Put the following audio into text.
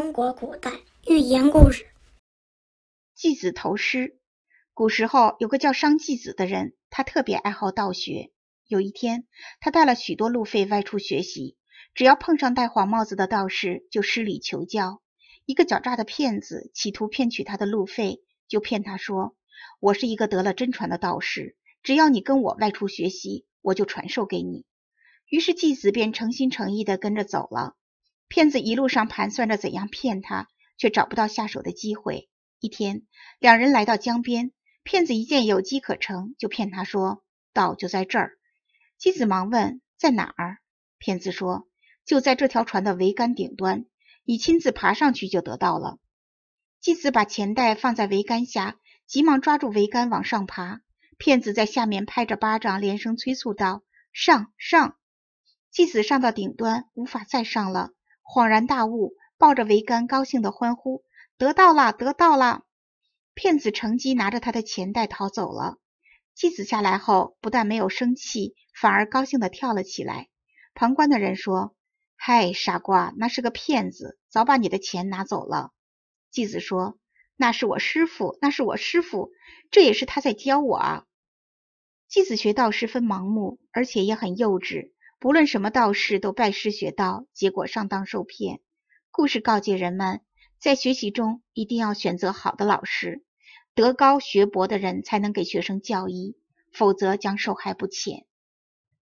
中国古代寓言故事《季子投师》。古时候有个叫商季子的人，他特别爱好道学。有一天，他带了许多路费外出学习，只要碰上戴黄帽子的道士，就施礼求教。一个狡诈的骗子企图骗取他的路费，就骗他说：“我是一个得了真传的道士，只要你跟我外出学习，我就传授给你。”于是季子便诚心诚意地跟着走了。骗子一路上盘算着怎样骗他，却找不到下手的机会。一天，两人来到江边，骗子一见有机可乘，就骗他说：“道就在这儿。”妻子忙问：“在哪儿？”骗子说：“就在这条船的桅杆顶端，你亲自爬上去就得到了。”妻子把钱袋放在桅杆下，急忙抓住桅杆往上爬。骗子在下面拍着巴掌，连声催促道：“上上！”继子上到顶端，无法再上了。恍然大悟，抱着桅杆，高兴地欢呼：“得到了，得到了！”骗子乘机拿着他的钱袋逃走了。继子下来后，不但没有生气，反而高兴地跳了起来。旁观的人说：“嗨，傻瓜，那是个骗子，早把你的钱拿走了。”继子说：“那是我师傅，那是我师傅，这也是他在教我啊。”继子学道十分盲目，而且也很幼稚。不论什么道士都拜师学道，结果上当受骗。故事告诫人们，在学习中一定要选择好的老师，德高学博的人才能给学生教义，否则将受害不浅。